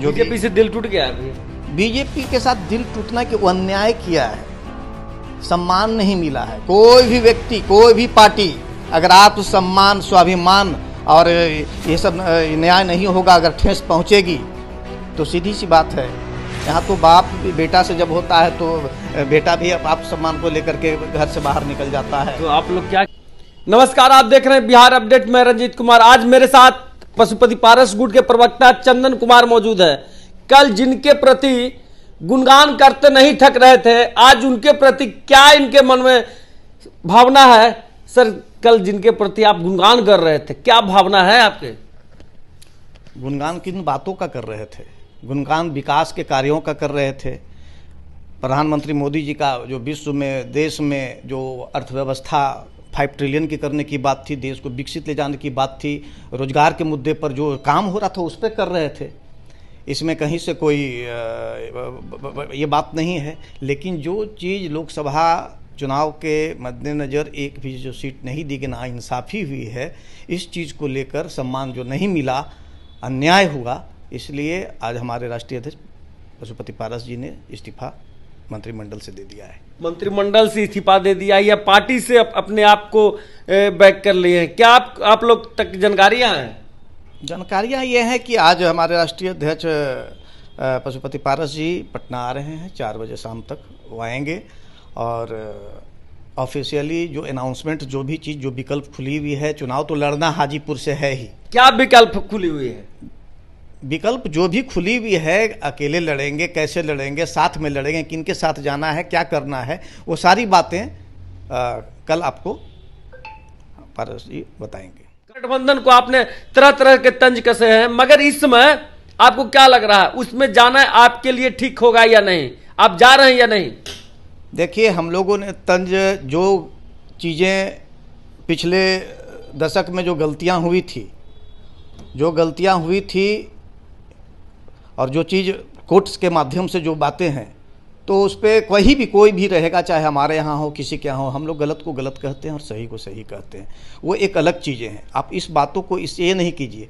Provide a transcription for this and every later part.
जो बीजेपी से दिल टूट गया अभी बीजेपी के साथ दिल टूटना कि अन्याय किया है सम्मान नहीं मिला है कोई भी व्यक्ति कोई भी पार्टी अगर तो सम्मान स्वाभिमान और ये सब न्याय नहीं होगा अगर ठेस पहुंचेगी तो सीधी सी बात है यहाँ तो बाप बेटा से जब होता है तो बेटा भी आप सम्मान को लेकर के घर से बाहर निकल जाता है तो आप लोग क्या नमस्कार आप देख रहे हैं बिहार अपडेट में रंजीत कुमार आज मेरे साथ पशुपति पारस गुट के प्रवक्ता चंदन कुमार मौजूद है कल जिनके प्रति गुणगान करते नहीं थक रहे थे आज उनके प्रति क्या इनके मन में भावना है सर कल जिनके प्रति आप गुणगान कर रहे थे क्या भावना है आपके गुणगान किन बातों का कर रहे थे गुणगान विकास के कार्यों का कर रहे थे प्रधानमंत्री मोदी जी का जो विश्व में देश में जो अर्थव्यवस्था फाइव ट्रिलियन की करने की बात थी देश को विकसित ले जाने की बात थी रोजगार के मुद्दे पर जो काम हो रहा था उस पर कर रहे थे इसमें कहीं से कोई ये बात नहीं है लेकिन जो चीज़ लोकसभा चुनाव के मद्देनज़र एक भी जो सीट नहीं दी गई ना इंसाफ़ी हुई है इस चीज़ को लेकर सम्मान जो नहीं मिला अन्याय हुआ इसलिए आज हमारे राष्ट्रीय अध्यक्ष पशुपति पारस जी ने इस्तीफा मंत्रिमंडल से दे दिया है मंत्रिमंडल से इस्तीफा दे दिया या पार्टी से अप, अपने आप को बैक कर लिए हैं क्या आप आप लोग तक जानकारियां हैं जानकारियां ये हैं कि आज हमारे राष्ट्रीय अध्यक्ष पशुपति पारस जी पटना आ रहे हैं चार बजे शाम तक वो आएंगे और ऑफिशियली जो अनाउंसमेंट जो भी चीज़ जो विकल्प खुली हुई है चुनाव तो लड़ना हाजीपुर से है ही क्या विकल्प खुली हुई है विकल्प जो भी खुली हुई है अकेले लड़ेंगे कैसे लड़ेंगे साथ में लड़ेंगे किन के साथ जाना है क्या करना है वो सारी बातें कल आपको पारस जी बताएंगे गठबंधन को आपने तरह तरह के तंज कसे हैं मगर इस समय आपको क्या लग रहा है उसमें जाना आपके लिए ठीक होगा या नहीं आप जा रहे हैं या नहीं देखिए हम लोगों ने तंज जो चीज़ें पिछले दशक में जो गलतियां हुई थी जो गलतियां हुई थी और जो चीज़ कोर्ट्स के माध्यम से जो बातें हैं तो उस पर कहीं भी कोई भी रहेगा चाहे हमारे यहाँ हो किसी के यहाँ हो हम लोग गलत को गलत कहते हैं और सही को सही कहते हैं वो एक अलग चीज़ें हैं आप इस बातों को इस ये नहीं कीजिए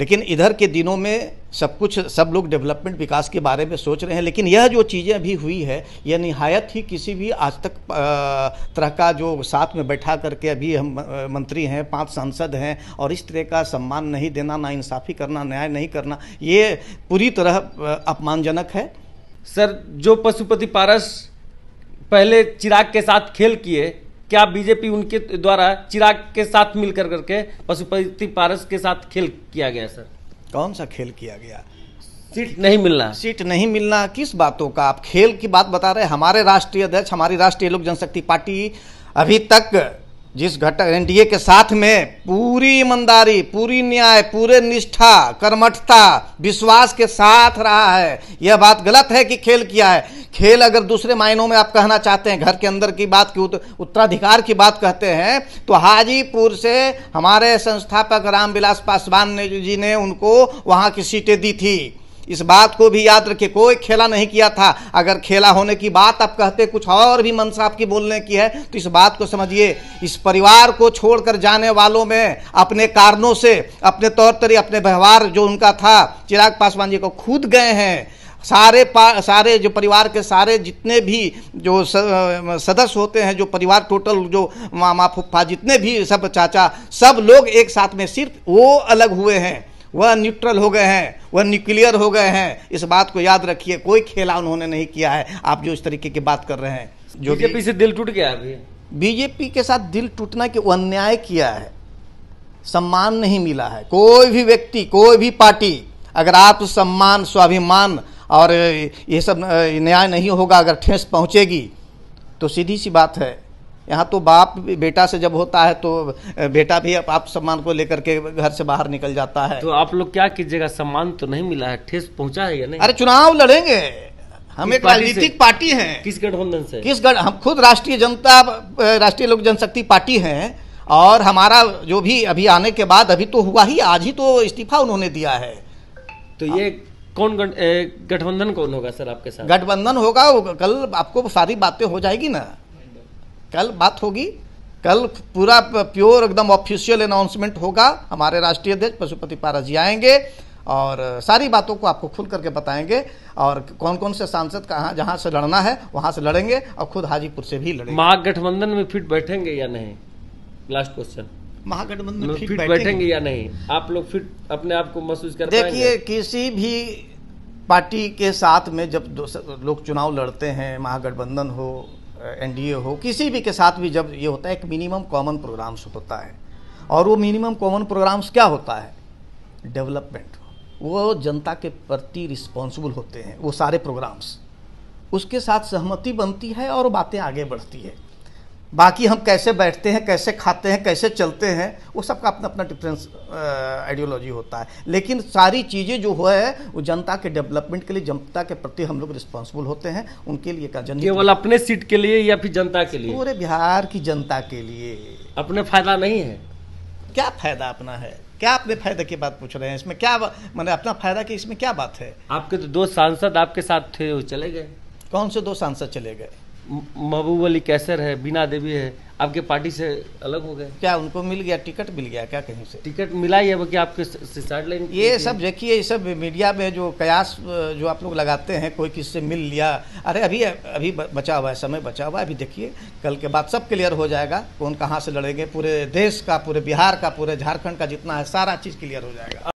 लेकिन इधर के दिनों में सब कुछ सब लोग डेवलपमेंट विकास के बारे में सोच रहे हैं लेकिन यह जो चीज़ें अभी हुई है यह नहायत ही किसी भी आज तक तरह का जो साथ में बैठा करके अभी हम मंत्री हैं पांच सांसद हैं और इस तरह का सम्मान नहीं देना ना इंसाफ़ी करना न्याय नहीं करना ये पूरी तरह अपमानजनक है सर जो पशुपति पारस पहले चिराग के साथ खेल किए क्या बीजेपी उनके द्वारा चिराग के साथ मिलकर करके पशुपति पारस के साथ खेल किया गया सर कौन सा खेल किया गया सीट नहीं मिलना सीट नहीं मिलना किस बातों का आप खेल की बात बता रहे हमारे राष्ट्रीय अध्यक्ष हमारी राष्ट्रीय लोक जनशक्ति पार्टी अभी तक जिस घटक एनडीए के साथ में पूरी ईमानदारी पूरी न्याय पूरे निष्ठा कर्मठता विश्वास के साथ रहा है यह बात गलत है कि खेल किया है खेल अगर दूसरे मायनों में आप कहना चाहते हैं घर के अंदर की बात की उत्तराधिकार की बात कहते हैं तो हाजीपुर से हमारे संस्थापक रामविलास पासवान ने जी ने उनको वहाँ की सीटें दी थी इस बात को भी याद रखिए कोई खेला नहीं किया था अगर खेला होने की बात आप कहते कुछ और भी मनसा आपकी बोलने की है तो इस बात को समझिए इस परिवार को छोड़कर जाने वालों में अपने कारणों से अपने तौर तरी अपने व्यवहार जो उनका था चिराग पासवान जी को खुद गए हैं सारे पा सारे जो परिवार के सारे जितने भी जो सदस्य होते हैं जो परिवार टोटल जो मामा फुफ्फा जितने भी सब चाचा सब लोग एक साथ में सिर्फ वो अलग हुए हैं वह न्यूट्रल हो गए हैं वह न्यूक्लियर हो गए हैं इस बात को याद रखिए कोई खेला उन्होंने नहीं किया है आप जो इस तरीके की बात कर रहे हैं जो बीजेपी से दिल टूट गया अभी बीजेपी के साथ दिल टूटना कि वह अन्याय किया है सम्मान नहीं मिला है कोई भी व्यक्ति कोई भी पार्टी अगर आप सम्मान स्वाभिमान और ये सब न्याय नहीं होगा अगर ठेस पहुंचेगी तो सीधी सी बात है यहाँ तो बाप बेटा से जब होता है तो बेटा भी आप सम्मान को लेकर के घर से बाहर निकल जाता है तो आप लोग क्या कीजिएगा सम्मान तो नहीं मिला है ठेस पहुँचा है या नहीं अरे चुनाव लड़ेंगे हम एक राजनीतिक पार्टी है किस गठबंधन से किस गठ हम खुद राष्ट्रीय जनता राष्ट्रीय लोक जनशक्ति पार्टी है और हमारा जो भी अभी आने के बाद अभी तो हुआ ही आज ही तो इस्तीफा उन्होंने दिया है तो ये कौन गठबंधन कौन होगा सर आपके साथ गठबंधन होगा कल आपको सारी बातें हो जाएगी ना कल बात होगी कल पूरा प्योर एकदम ऑफिशियल अनाउंसमेंट होगा हमारे राष्ट्रीय अध्यक्ष पशुपति पारा जी आएंगे और सारी बातों को आपको खुल करके बताएंगे और कौन कौन से सांसद कहाँ जहाँ से लड़ना है वहाँ से लड़ेंगे और खुद हाजीपुर से भी लड़ेंगे महागठबंधन में फिट बैठेंगे या नहीं लास्ट क्वेश्चन महागठबंधन में मतलब फिट, फिट बैठेंगे, बैठेंगे या नहीं आप लोग फिट अपने आप को महसूस कर देखिए किसी भी पार्टी के साथ में जब लोग चुनाव लड़ते हैं महागठबंधन हो एनडीए हो किसी भी के साथ भी जब ये होता है एक मिनिमम कॉमन प्रोग्राम्स होता है और वो मिनिमम कॉमन प्रोग्राम्स क्या होता है डेवलपमेंट वो जनता के प्रति रिस्पॉन्सिबल होते हैं वो सारे प्रोग्राम्स उसके साथ सहमति बनती है और बातें आगे बढ़ती है बाकी हम कैसे बैठते हैं कैसे खाते हैं कैसे चलते हैं वो सबका अपना अपना डिफरेंस आइडियोलॉजी होता है लेकिन सारी चीज़ें जो है वो जनता के डेवलपमेंट के लिए जनता के प्रति हम लोग रिस्पॉन्सिबल होते हैं उनके लिए का जन केवल अपने सीट के लिए या फिर जनता के लिए पूरे बिहार की जनता के लिए अपने फायदा नहीं है क्या फायदा अपना है क्या आपने फायदा की बात पूछ रहे हैं इसमें क्या मैंने मतलब अपना फायदा की इसमें क्या बात है आपके तो दो सांसद आपके साथ थे वो चले गए कौन से दो सांसद चले गए महबूब अली कैसर है बीना देवी है आपके पार्टी से अलग हो गए क्या उनको मिल गया टिकट मिल गया क्या कहीं से टिकट मिला ही है बल्कि आपके सिसाड लाइन ये सब देखिए ये सब मीडिया में जो कयास जो आप लोग लगाते हैं कोई किससे मिल लिया अरे अभी अभी बचा हुआ है समय बचा हुआ है अभी देखिए कल के बाद सब क्लियर हो जाएगा कौन कहाँ से लड़ेंगे पूरे देश का पूरे बिहार का पूरे झारखंड का जितना है सारा चीज़ क्लियर हो जाएगा